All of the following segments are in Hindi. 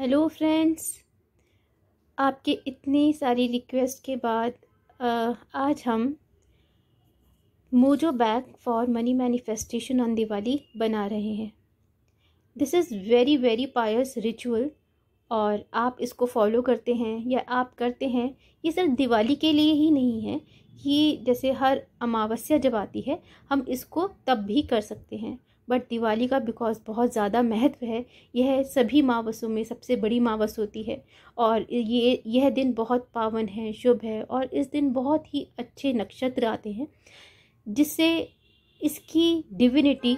हेलो फ्रेंड्स आपके इतनी सारी रिक्वेस्ट के बाद आज हम mojo bag for money manifestation on Diwali बना रहे हैं this is very very pious ritual और आप इसको फॉलो करते हैं या आप करते हैं ये सिर्फ दिवाली के लिए ही नहीं है ये जैसे हर अमावस्या जब आती है हम इसको तब भी कर सकते हैं बट दिवाली का बिकॉज़ बहुत ज़्यादा महत्व है यह सभी मावसों में सबसे बड़ी मावस होती है और ये यह दिन बहुत पावन है शुभ है और इस दिन बहुत ही अच्छे नक्षत्र आते हैं जिससे इसकी डिविनिटी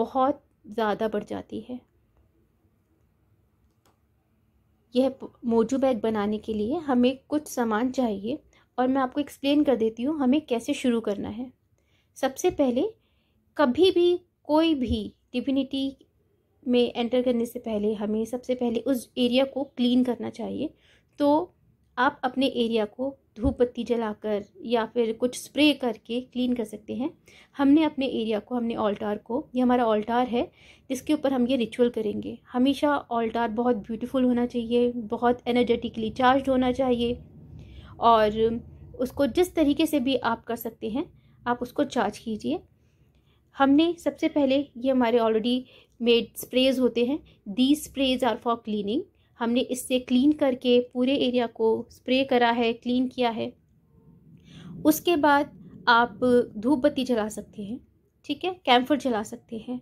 बहुत ज़्यादा बढ़ जाती है यह मोजू बैग बनाने के लिए हमें कुछ सामान चाहिए और मैं आपको एक्सप्लेन कर देती हूँ हमें कैसे शुरू करना है सबसे पहले कभी भी कोई भी डिविनिटी में एंटर करने से पहले हमें सबसे पहले उस एरिया को क्लीन करना चाहिए तो आप अपने एरिया को धूप बत्ती जलाकर या फिर कुछ स्प्रे करके क्लीन कर सकते हैं हमने अपने एरिया को हमने ऑल्टार को ये हमारा ऑल्टार है जिसके ऊपर हम ये रिचुअल करेंगे हमेशा ऑल्टार बहुत ब्यूटीफुल होना चाहिए बहुत एनर्जेटिकली चार्ज होना चाहिए और उसको जिस तरीके से भी आप कर सकते हैं आप उसको चार्ज कीजिए हमने सबसे पहले ये हमारे ऑलरेडी मेड स्प्रेज होते हैं the sprays are for cleaning हमने इससे क्लीन करके पूरे एरिया को स्प्रे करा है क्लीन किया है उसके बाद आप धूप बत्ती जला सकते हैं ठीक है कैम्फर जला सकते हैं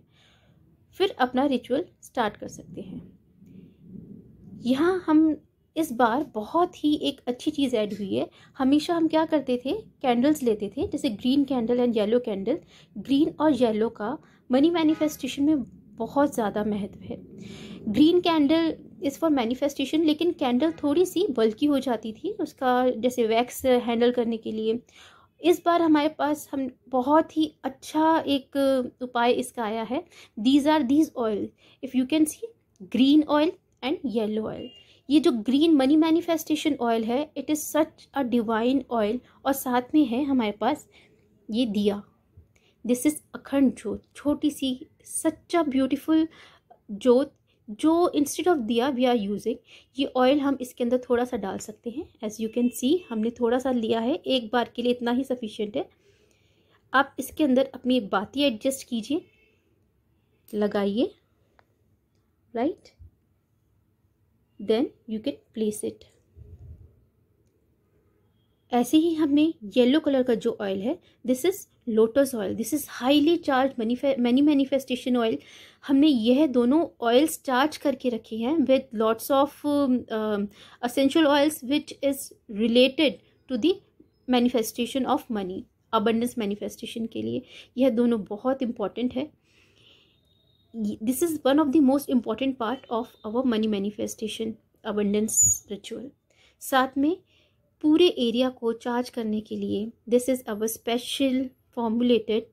फिर अपना रिचुअल स्टार्ट कर सकते हैं यहाँ हम इस बार बहुत ही एक अच्छी चीज़ ऐड हुई है हमेशा हम क्या करते थे कैंडल्स लेते थे जैसे green candle and yellow candle green और येलो का मनी मैनिफेस्टेशन में बहुत ज़्यादा महत्व है green candle is for manifestation लेकिन कैंडल थोड़ी सी बल्कि हो जाती थी उसका जैसे वैक्स हैंडल करने के लिए इस बार हमारे पास हम बहुत ही अच्छा एक उपाय इसका आया है these are these oil if you can see green oil and yellow oil ये जो ग्रीन मनी मैनिफेस्टेशन ऑयल है it is such a divine oil और साथ में है हमारे पास ये दिया दिस इज़ अखंड जोत छोटी सी सच्चा ब्यूटीफुल ब्यूटिफुल जोत जो इंस्टेड ऑफ दिया वी आर यूजिंग ये ऑयल हम इसके अंदर थोड़ा सा डाल सकते हैं एज यू कैन सी हमने थोड़ा सा लिया है एक बार के लिए इतना ही सफिशेंट है आप इसके अंदर अपनी बाती एडजस्ट कीजिए लगाइए right right? Then you can place it ऐसे ही हमने येलो कलर का जो ऑयल है this is lotus oil this is highly charge money manifestation oil हमने यह दोनों ऑयल्स चार्ज करके रखे हैं with lots of essential oils which is related to the manifestation of money abundance manifestation के लिए यह दोनों बहुत इंपॉर्टेंट है this is one of the most important part of our money manifestation abundance ritual साथ में पूरे एरिया को चार्ज करने के लिए this is our special formulated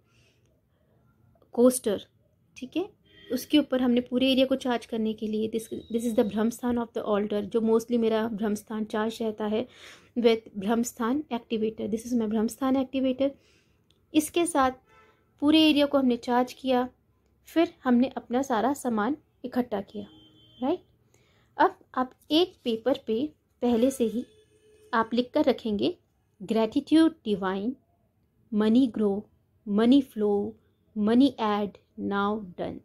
coaster ठीक है उसके ऊपर हमने पूरे एरिया को चार्ज करने के लिए this this is the brahma sthan of the altar जो मोस्टली मेरा ब्रह्म स्थान चार्ज रहता है विद ब्रह्म स्थान एक्टिवेटर दिस इज़ माई ब्रह्म एक्टिवेटर इसके साथ पूरे एरिया को हमने चार्ज किया फिर हमने अपना सारा सामान इकट्ठा किया राइट अब आप एक पेपर पे पहले से ही आप लिख कर रखेंगे gratitude divine money grow money flow money add now done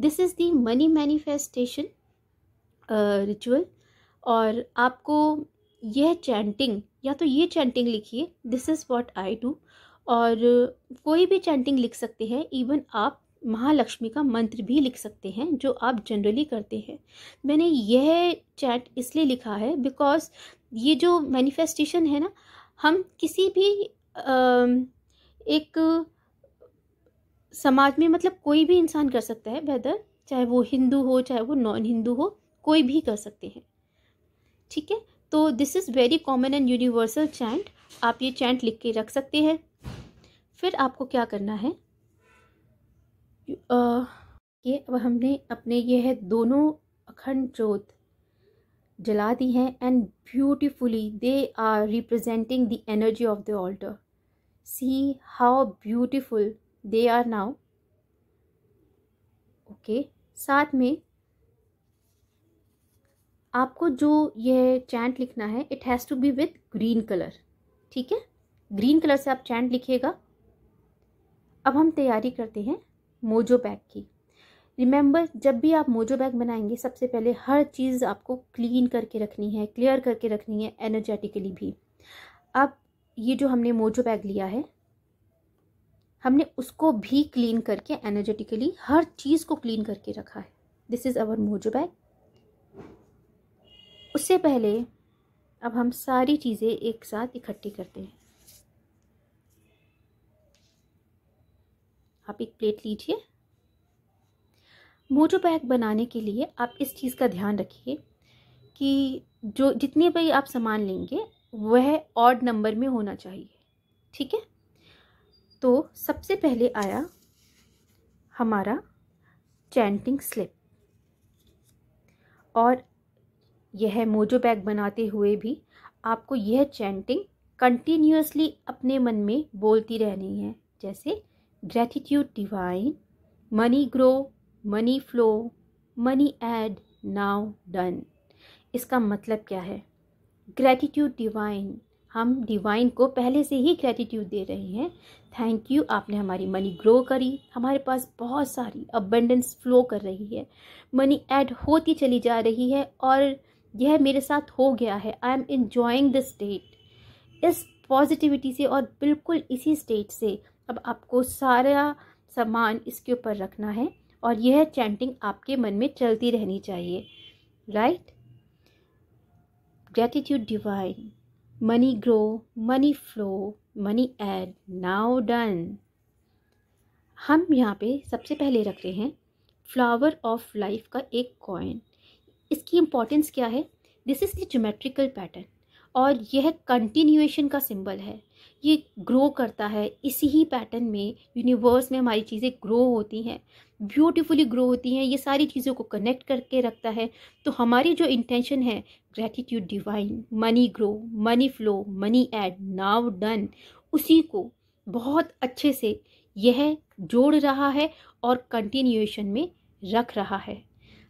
this is the money manifestation ritual और आपको यह चैंटिंग या तो ये चैंटिंग लिखिए this is what I do और कोई भी चैंटिंग लिख सकते हैं इवन आप महालक्ष्मी का मंत्र भी लिख सकते हैं जो आप जनरली करते हैं मैंने यह चैट इसलिए लिखा है बिकॉज ये जो मैनिफेस्टेशन है ना हम किसी भी एक समाज में मतलब कोई भी इंसान कर सकता है वेदर चाहे वो हिंदू हो चाहे वो नॉन हिंदू हो कोई भी कर सकते हैं ठीक है तो this is very common and universal chant आप ये चैंट लिख के रख सकते हैं फिर आपको क्या करना है ये अब हमने अपने ये है दोनों अखंड जोत जला दी हैं and beautifully they are representing the energy of the altar see how beautiful they are now okay साथ में आपको जो यह चैंट लिखना है it has to be with green colour ठीक है ग्रीन कलर से आप चैंट लिखिएगा अब हम तैयारी करते हैं मोजो बैग की रिमेंबर जब भी आप मोजो बैग बनाएंगे सबसे पहले हर चीज़ आपको क्लीन करके रखनी है क्लियर करके रखनी है एनर्जेटिकली भी अब ये जो हमने मोजो बैग लिया है हमने उसको भी क्लीन करके एनर्जेटिकली हर चीज़ को क्लीन करके रखा है this is our mojo bag उससे पहले अब हम सारी चीज़ें एक साथ इकट्ठी करते हैं आप एक प्लेट लीजिए मोजो बैग बनाने के लिए आप इस चीज़ का ध्यान रखिए कि जो जितने भी आप सामान लेंगे वह ऑड नंबर में होना चाहिए ठीक है तो सबसे पहले आया हमारा चैंटिंग स्लिप और यह मोजो बैग बनाते हुए भी आपको यह चैंटिंग कंटिन्यूसली अपने मन में बोलती रहनी है जैसे gratitude divine money grow money flow money add now done इसका मतलब क्या है ग्रैटिट्यूड डिवाइन हम डिवाइन को पहले से ही ग्रैटिट्यूड दे रहे हैं थैंक यू आपने हमारी मनी ग्रो करी हमारे पास बहुत सारी अबंडेंस फ्लो कर रही है मनी ऐड होती चली जा रही है और यह मेरे साथ हो गया है I am enjoying the state इस पॉजिटिविटी से और बिल्कुल इसी स्टेट से अब आपको सारा सामान इसके ऊपर रखना है और यह चैंटिंग आपके मन में चलती रहनी चाहिए right gratitude divine money grow money flow money add now done हम यहाँ पे सबसे पहले रख रहे हैं फ्लावर ऑफ लाइफ का एक कॉइन इसकी इम्पोर्टेंस क्या है this is the geometrical pattern और यह कंटिन्यूएशन का सिंबल है ये ग्रो करता है इसी ही पैटर्न में यूनिवर्स में हमारी चीज़ें ग्रो होती हैं ब्यूटीफुली ग्रो होती हैं ये सारी चीज़ों को कनेक्ट करके रखता है तो हमारी जो इंटेंशन है gratitude divine money grow money flow money add now done उसी को बहुत अच्छे से यह जोड़ रहा है और कंटिन्यूएशन में रख रहा है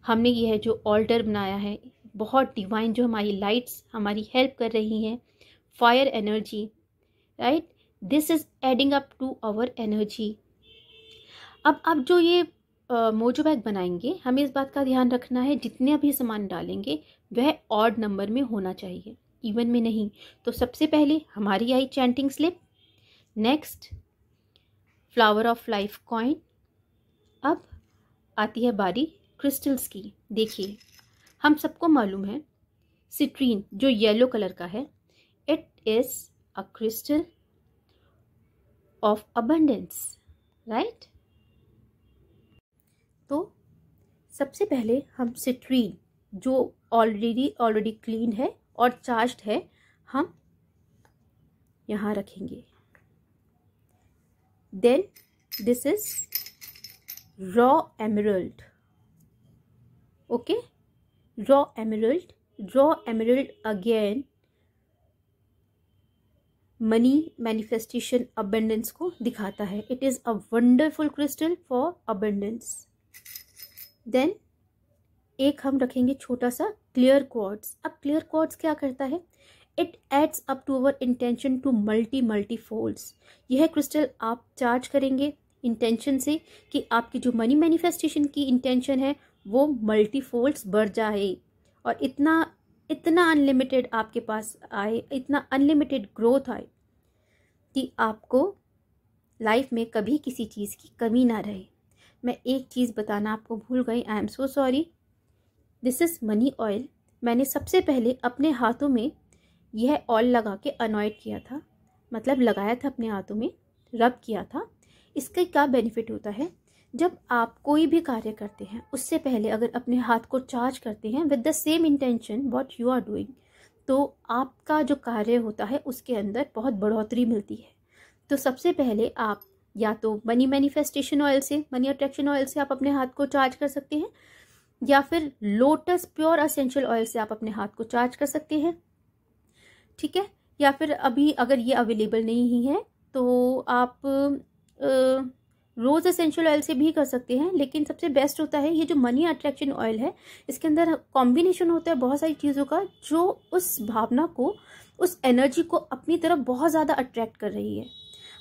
हमने यह जो ऑल्टर बनाया है बहुत डिवाइन जो हमारी लाइट्स हमारी हेल्प कर रही हैं fire energy right this is adding up to our energy अब अब जो ये मोजो बैग बनाएंगे हमें इस बात का ध्यान रखना है जितने भी सामान डालेंगे वह ऑड नंबर में होना चाहिए इवन में नहीं तो सबसे पहले हमारी आई chanting slip next flower of life coin अब आती है बारी क्रिस्टल्स की देखिए हम सबको मालूम है सिट्रीन जो येलो कलर का है it is a crystal of abundance right तो सबसे पहले हम सिट्रीन जो ऑलरेडी ऑलरेडी क्लीन है और चार्ज्ड है हम यहाँ रखेंगे then this is raw emerald okay raw emerald raw emerald again money manifestation abundance को दिखाता है it is a wonderful crystal for abundance then एक हम रखेंगे छोटा सा क्लियर क्वार्ट्स अब क्लियर क्वार्ट्स क्या करता है it adds up to our intention to multi multi folds यह क्रिस्टल आप चार्ज करेंगे इंटेंशन से कि आपकी जो मनी मैनिफेस्टेशन की इंटेंशन है वो मल्टी फोल्ड्स बढ़ जाए और इतना इतना अनलिमिटेड आपके पास आए इतना अनलिमिटेड ग्रोथ आए कि आपको लाइफ में कभी किसी चीज़ की कमी ना रहे मैं एक चीज़ बताना आपको भूल गई I am so sorry this is money oil मैंने सबसे पहले अपने हाथों में यह ऑयल लगा के अनॉइड किया था मतलब लगाया था अपने हाथों में रब किया था इसका क्या बेनिफिट होता है जब आप कोई भी कार्य करते हैं उससे पहले अगर अपने हाथ को चार्ज करते हैं with the same intention what you are doing तो आपका जो कार्य होता है उसके अंदर बहुत बढ़ोतरी मिलती है तो सबसे पहले आप या तो मनी मैनिफेस्टेशन ऑयल से मनी अट्रैक्शन ऑयल से आप अपने हाथ को चार्ज कर सकते हैं या फिर लोटस प्योर असेंशियल ऑयल से आप अपने हाथ को चार्ज कर सकते हैं ठीक है या फिर अभी अगर ये अवेलेबल नहीं है तो आप आ, रोज़ एसेंशियल ऑयल से भी कर सकते हैं लेकिन सबसे बेस्ट होता है ये जो मनी अट्रैक्शन ऑयल है इसके अंदर कॉम्बिनेशन होता है बहुत सारी चीज़ों का जो उस भावना को उस एनर्जी को अपनी तरफ बहुत ज़्यादा अट्रैक्ट कर रही है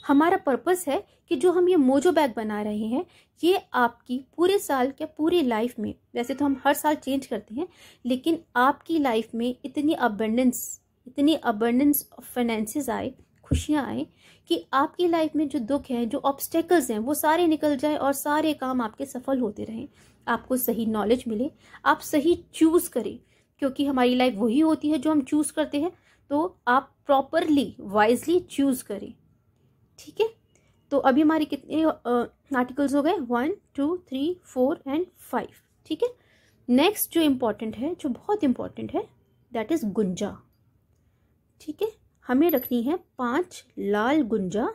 हमारा पर्पस है कि जो हम ये मोजो बैग बना रहे हैं ये आपकी पूरे साल क्या पूरी लाइफ में वैसे तो हम हर साल चेंज करते हैं लेकिन आपकी लाइफ में इतनी अबंडेंस इतनी अबंडेंस ऑफ फाइनेंसिस आए खुशियाँ आए कि आपकी लाइफ में जो दुख है जो ऑब्स्टेकल्स हैं वो सारे निकल जाए और सारे काम आपके सफल होते रहें आपको सही नॉलेज मिले आप सही चूज़ करें क्योंकि हमारी लाइफ वही होती है जो हम चूज़ करते हैं तो आप प्रॉपरली वाइजली चूज़ करें ठीक है तो अभी हमारे कितने आर्टिकल्स हो गए one two three four and five ठीक है नेक्स्ट जो इम्पॉर्टेंट है जो बहुत इम्पॉर्टेंट है दैट इज़ गुंजा ठीक है हमें रखनी है पांच लाल गुंजा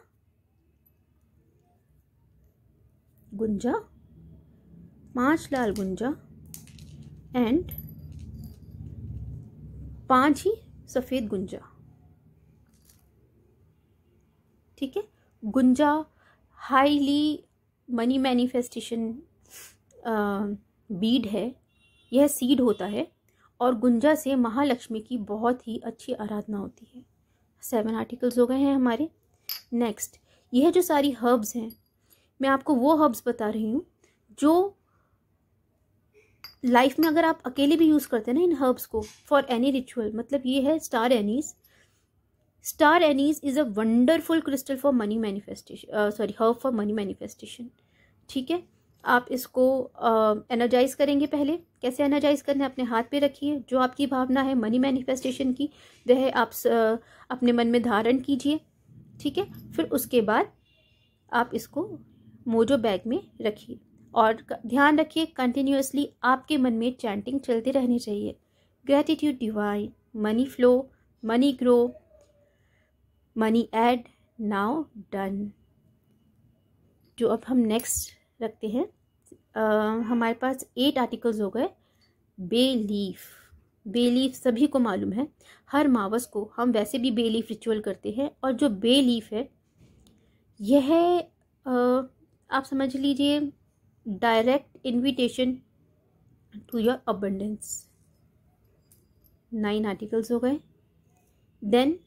गुंजा पांच लाल गुंजा एंड पांच ही सफ़ेद गुंजा ठीक है गुंजा हाईली मनी मैनिफेस्टेशन बीड है यह सीड होता है और गुंजा से महालक्ष्मी की बहुत ही अच्छी आराधना होती है सेवन आर्टिकल्स हो गए हैं हमारे नेक्स्ट यह जो सारी हर्ब्स हैं मैं आपको वो हर्ब्स बता रही हूँ जो लाइफ में अगर आप अकेले भी यूज़ करते हैं ना इन हर्ब्स को फॉर एनी रिचुअल मतलब ये है star anise star anise is a wonderful crystal for money manifestation sorry herb for money manifestation ठीक है आप इसको एनर्जाइज करेंगे पहले कैसे एनर्जाइज करना है अपने हाथ पे रखिए जो आपकी भावना है मनी मैनिफेस्टेशन की वह आप स, अपने मन में धारण कीजिए ठीक है फिर उसके बाद आप इसको मोजो बैग में रखिए और ध्यान रखिए कंटिन्यूसली आपके मन में चैंटिंग चलते रहनी चाहिए gratitude divine money flow money grow money add now done जो अब हम नेक्स्ट रखते हैं आ, हमारे पास एट आर्टिकल्स हो गए बे लीफ बे लीफ सभी को मालूम है हर मावस को हम वैसे भी बे लीफ रिचुअल करते हैं और जो बे लीफ है यह आप समझ लीजिए direct invitation to your abundance nine articles हो गए देन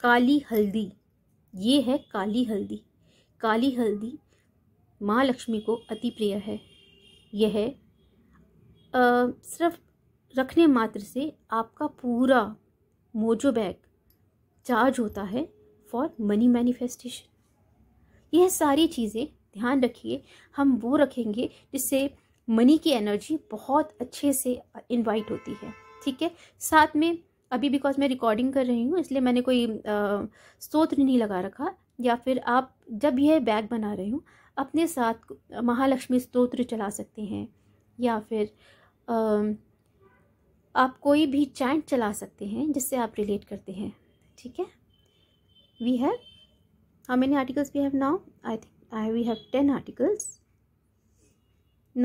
काली हल्दी ये है काली हल्दी काली हल्दी माँ लक्ष्मी को अति प्रिय है यह सिर्फ रखने मात्र से आपका पूरा मोजो बैग चार्ज होता है फॉर मनी मैनिफेस्टेशन यह सारी चीज़ें ध्यान रखिए हम वो रखेंगे जिससे मनी की एनर्जी बहुत अच्छे से इनवाइट होती है ठीक है साथ में अभी बिकॉज मैं रिकॉर्डिंग कर रही हूँ इसलिए मैंने कोई स्त्रोत्र नहीं लगा रखा या फिर आप जब यह बैग बना रही हूँ अपने साथ महालक्ष्मी स्तोत्र चला सकते हैं या फिर आप कोई भी चैंट चला सकते हैं जिससे आप रिलेट करते हैं ठीक है we have how many articles we have now I think I we have ten articles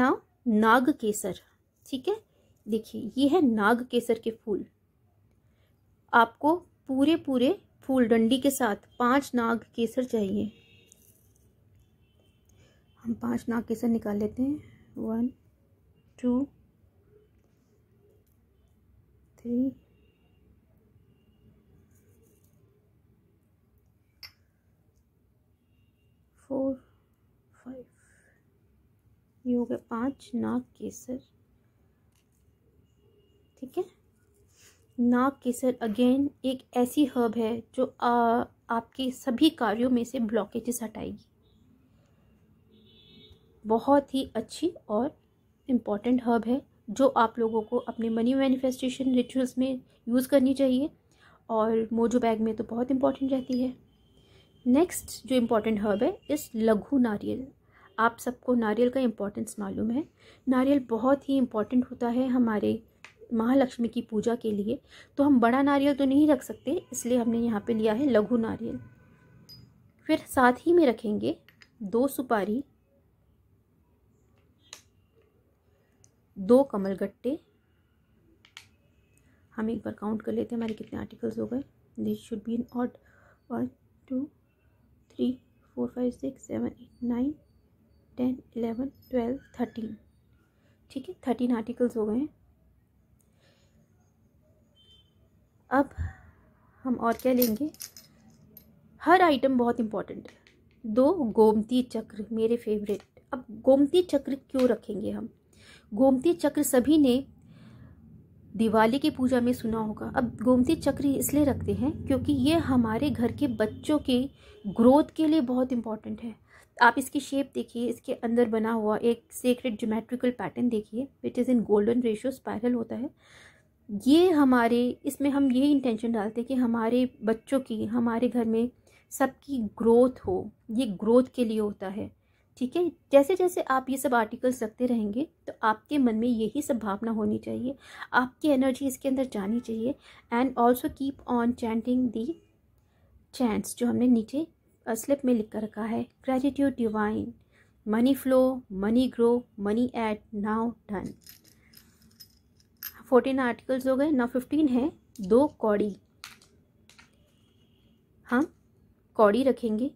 now नाग केसर ठीक है देखिए ये है नाग केसर के फूल आपको पूरे पूरे फूल डंडी के साथ पांच नाग केसर चाहिए हम पांच नाक कैसे निकाल लेते हैं one two three four five ये हो गया पाँच नाक केसर ठीक है नाक केसर अगेन एक ऐसी हर्ब है जो आ, आपके सभी कार्यों में से ब्लॉकेजेस हटाएगी बहुत ही अच्छी और इम्पॉर्टेंट हर्ब है जो आप लोगों को अपने मनी मैनिफेस्टेशन रिचुअल्स में यूज़ करनी चाहिए और मोजो बैग में तो बहुत इम्पॉर्टेंट रहती है नेक्स्ट जो इम्पॉर्टेंट हर्ब है इस लघु नारियल आप सबको नारियल का इम्पोर्टेंस मालूम है नारियल बहुत ही इम्पॉर्टेंट होता है हमारे महालक्ष्मी की पूजा के लिए तो हम बड़ा नारियल तो नहीं रख सकते इसलिए हमने यहाँ पे लिया है लघु नारियल फिर साथ ही में रखेंगे दो सुपारी दो कमल गट्टे हम एक बार काउंट कर लेते हैं हमारे कितने आर्टिकल्स हो गए this should be in odd one two three four five six seven eight nine ten eleven twelve thirteen ठीक है थर्टीन आर्टिकल्स हो गए हैं अब हम और क्या लेंगे हर आइटम बहुत इम्पॉर्टेंट है दो गोमती चक्र मेरे फेवरेट अब गोमती चक्र क्यों रखेंगे हम गोमती चक्र सभी ने दिवाली की पूजा में सुना होगा अब गोमती चक्र इसलिए रखते हैं क्योंकि ये हमारे घर के बच्चों के ग्रोथ के लिए बहुत इंपॉर्टेंट है आप इसकी शेप देखिए इसके अंदर बना हुआ एक सीक्रेट जोमेट्रिकल पैटर्न देखिए which is in golden ratio spiral होता है ये हमारे इसमें हम यही इंटेंशन डालते हैं कि हमारे बच्चों की हमारे घर में सबकी ग्रोथ हो ये ग्रोथ के लिए होता है ठीक है जैसे जैसे आप ये सब आर्टिकल्स रखते रहेंगे तो आपके मन में यही सब भावना होनी चाहिए आपकी एनर्जी इसके अंदर जानी चाहिए and also keep on chanting the chants जो हमने नीचे स्लिप में लिख कर रखा है gratitude divine money flow money grow money add now done fourteen articles हो गए नाउ फिफ्टीन है दो कौड़ी हम कौड़ी रखेंगे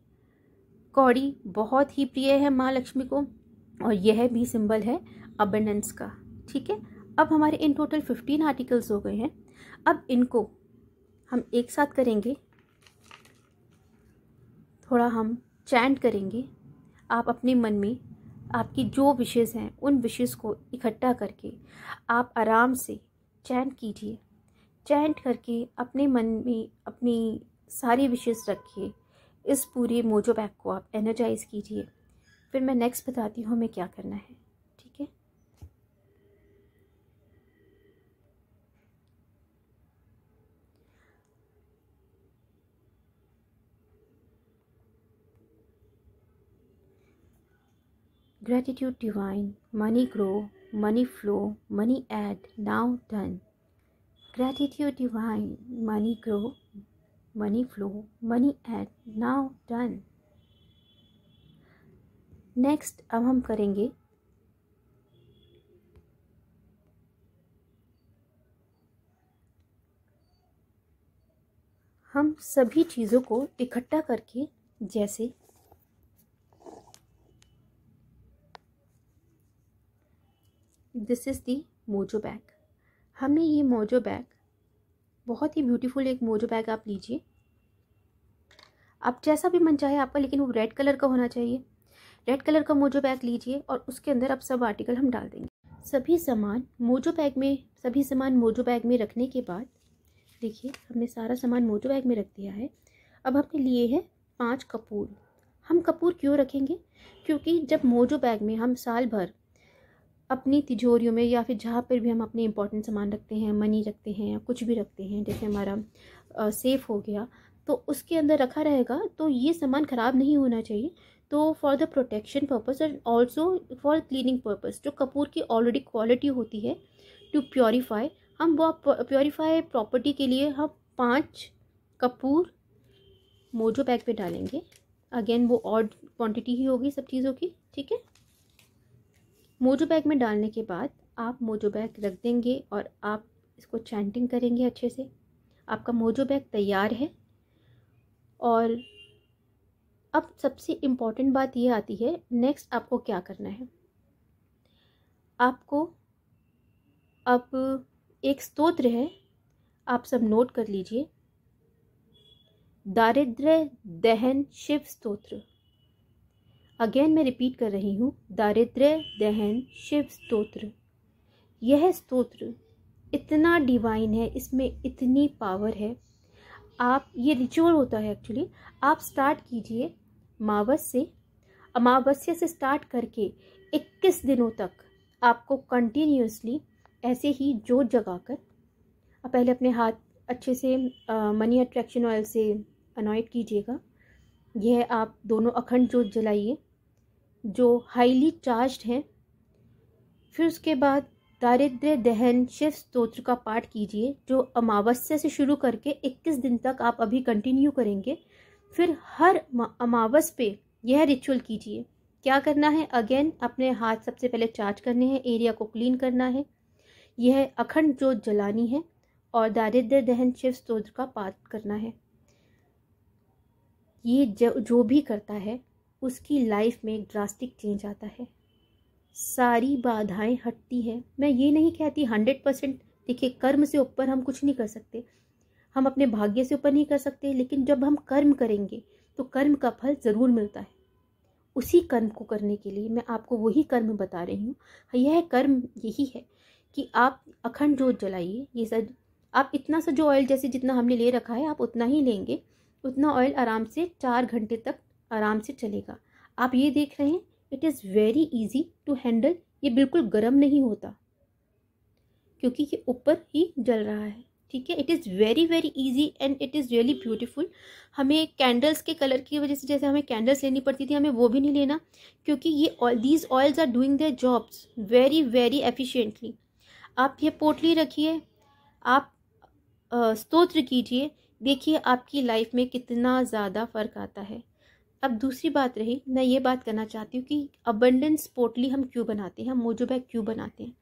कौड़ी बहुत ही प्रिय है माँ लक्ष्मी को और यह भी सिंबल है अबेंडेंस का ठीक है अब हमारे इन टोटल फिफ्टीन आर्टिकल्स हो गए हैं अब इनको हम एक साथ करेंगे थोड़ा हम चैंट करेंगे आप अपने मन में आपकी जो विशेज़ हैं उन विशेज़ को इकट्ठा करके आप आराम से चैंट कीजिए चैंट करके अपने मन में अपनी सारी विशेज़ रखिए इस पूरी मोजो पैक को आप एनर्जाइज कीजिए फिर मैं नेक्स्ट बताती हूँ हमें क्या करना है ठीक है gratitude divine money grow money flow money add now done gratitude divine money grow money flow, money at now done. Next अब हम करेंगे हम सभी चीज़ों को इकट्ठा करके जैसे this is the mojo bag हमने ये मोजो बैग बहुत ही ब्यूटीफुल एक मोजो बैग आप लीजिए आप जैसा भी मन चाहे आपका लेकिन वो रेड कलर का होना चाहिए रेड कलर का मोजो बैग लीजिए और उसके अंदर आप सब आर्टिकल हम डाल देंगे सभी सामान मोजो बैग में सभी सामान मोजो बैग में रखने के बाद देखिए हमने सारा सामान मोजो बैग में रख दिया है अब हमने लिए हैं पाँच कपूर हम कपूर क्यों रखेंगे क्योंकि जब मोजो बैग में हम साल भर अपनी तिजोरियों में या फिर जहाँ पर भी हम अपने इंपॉर्टेंट सामान रखते हैं मनी रखते हैं या कुछ भी रखते हैं जैसे हमारा सेफ़ हो गया तो उसके अंदर रखा रहेगा तो ये सामान ख़राब नहीं होना चाहिए तो for the protection purpose and also for cleaning purpose जो कपूर की ऑलरेडी क्वालिटी होती है टू प्योरीफाई हम वो प्योरीफाई प्रॉपर्टी के लिए हम पाँच कपूर मोजो पैक पे डालेंगे अगेन वो ऑड क्वांटिटी ही होगी सब चीज़ों की ठीक है मोजो बैग में डालने के बाद आप मोजो बैग रख देंगे और आप इसको चैंटिंग करेंगे अच्छे से आपका मोजो बैग तैयार है और अब सबसे इम्पॉर्टेंट बात ये आती है नेक्स्ट आपको क्या करना है आपको अब एक स्तोत्र है आप सब नोट कर लीजिए दारिद्र्य दहन शिव स्तोत्र अगेन मैं रिपीट कर रही हूँ दारिद्र्य दहन शिव स्तोत्र यह स्तोत्र इतना डिवाइन है इसमें इतनी पावर है आप ये रिचुअल होता है एक्चुअली आप स्टार्ट कीजिए मावस से अमावस्या से स्टार्ट करके 21 दिनों तक आपको कंटिन्यूसली ऐसे ही जोत जगा कर पहले अपने हाथ अच्छे से मनी अट्रैक्शन ऑयल से अनॉइट कीजिएगा यह आप दोनों अखंड जोत जलाइए जो हाईली चार्ज हैं फिर उसके बाद दारिद्र्य दहन शिव स्त्रोत्र का पाठ कीजिए जो अमावस्या से शुरू करके 21 दिन तक आप अभी कंटिन्यू करेंगे फिर हर अमावस पे यह रिचुअल कीजिए क्या करना है अगेन अपने हाथ सबसे पहले चार्ज करने हैं एरिया को क्लीन करना है यह अखंड जो जलानी है और दारिद्र दहन शिव स्त्रोत्र का पाठ करना है ये जो भी करता है उसकी लाइफ में एक ड्रास्टिक चेंज आता है सारी बाधाएं हटती हैं मैं ये नहीं कहती हंड्रेड परसेंट देखिए कर्म से ऊपर हम कुछ नहीं कर सकते हम अपने भाग्य से ऊपर नहीं कर सकते लेकिन जब हम कर्म करेंगे तो कर्म का फल ज़रूर मिलता है उसी कर्म को करने के लिए मैं आपको वही कर्म बता रही हूँ यह कर्म यही है कि आप अखंड जोत जलाइए ये सब आप इतना सा जो ऑयल जैसे जितना हमने ले रखा है आप उतना ही लेंगे उतना ऑयल आराम से चार घंटे तक आराम से चलेगा आप ये देख रहे हैं it is very easy to handle ये बिल्कुल गर्म नहीं होता क्योंकि ये ऊपर ही जल रहा है ठीक है it is very very easy and it is really beautiful हमें कैंडल्स के कलर की वजह से जैसे हमें कैंडल्स लेनी पड़ती थी हमें वो भी नहीं लेना क्योंकि ये all these oils are doing their jobs very very efficiently आप ये पोटली रखिए आप स्तोत्र कीजिए देखिए आपकी लाइफ में कितना ज़्यादा फ़र्क आता है अब दूसरी बात रही मैं ये बात करना चाहती हूँ कि अबंडेंस पोटली हम क्यों बनाते हैं हम मोजो बैग क्यों बनाते हैं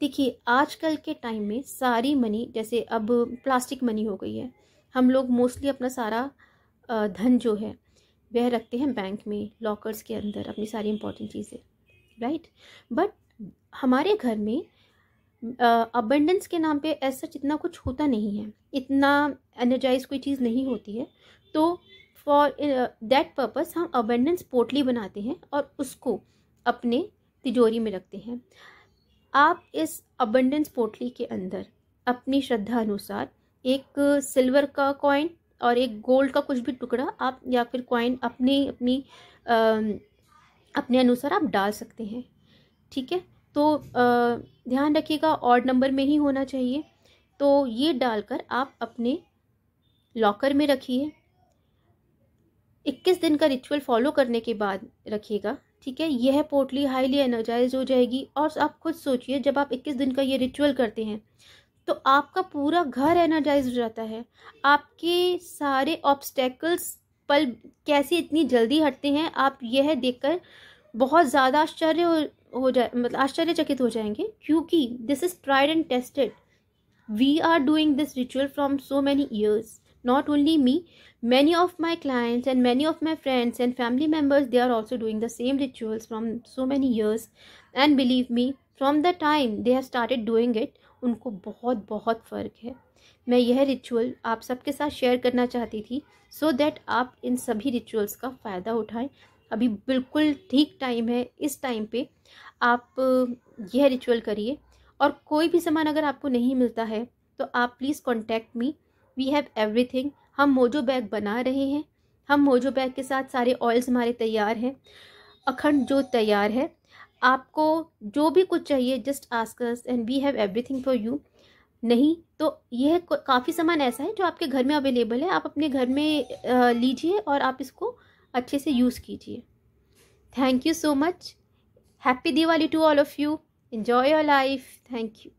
देखिए आजकल के टाइम में सारी मनी जैसे अब प्लास्टिक मनी हो गई है हम लोग मोस्टली अपना सारा धन जो है वह रखते हैं बैंक में लॉकर्स के अंदर अपनी सारी इंपॉर्टेंट चीज़ें राइट बट हमारे घर में अबंडेंस के नाम पे ऐसा इतना कुछ होता नहीं है इतना एनर्जाइज कोई चीज़ नहीं होती है तो फॉर दैट पर्पज़ हम अबेंडेंस पोटली बनाते हैं और उसको अपने तिजोरी में रखते हैं आप इस अबेंडेंस पोटली के अंदर अपनी श्रद्धा अनुसार एक सिल्वर uh, का कॉइन और एक गोल्ड का कुछ भी टुकड़ा आप या फिर कॉइन अपने अपनी आ, um, अपने अनुसार आप डाल सकते हैं ठीक है तो आ, uh, ध्यान रखिएगा ऑड नंबर में ही होना चाहिए तो ये डालकर आप अपने लॉकर में रखिए 21 दिन का रिचुअल फॉलो करने के बाद रखिएगा ठीक है यह पोटली हाईली एनर्जाइज हो जाएगी और आप खुद सोचिए जब आप 21 दिन का ये रिचुअल करते हैं तो आपका पूरा घर एनर्जाइज हो जाता है आपके सारे ऑब्स्टेकल्स पल कैसे इतनी जल्दी हटते हैं आप यह देखकर बहुत ज़्यादा आश्चर्य हो, हो जाए मतलब आश्चर्यचकित हो जाएंगे क्योंकि this is tried and tested we are doing this ritual from so many years not only me many of my clients and many of my friends and family members they are also doing the same rituals from so many years and believe me from the time they have started doing it उनको बहुत बहुत फ़र्क है मैं यह रिचुअल आप सबके साथ शेयर करना चाहती थी सो so दैट आप इन सभी रिचुअल्स का फ़ायदा उठाएं अभी बिल्कुल ठीक टाइम है इस टाइम पे आप यह रिचुअल करिए और कोई भी सामान अगर आपको नहीं मिलता है तो आप please contact me we have everything हम मोजो बैग बना रहे हैं हम मोजो बैग के साथ सारे ऑयल्स हमारे तैयार हैं अखंड जो तैयार है आपको जो भी कुछ चाहिए just ask us and we have everything for you नहीं तो यह काफ़ी सामान ऐसा है जो आपके घर में अवेलेबल है आप अपने घर में लीजिए और आप इसको अच्छे से यूज़ कीजिए thank you so much happy Diwali to all of you enjoy your life thank you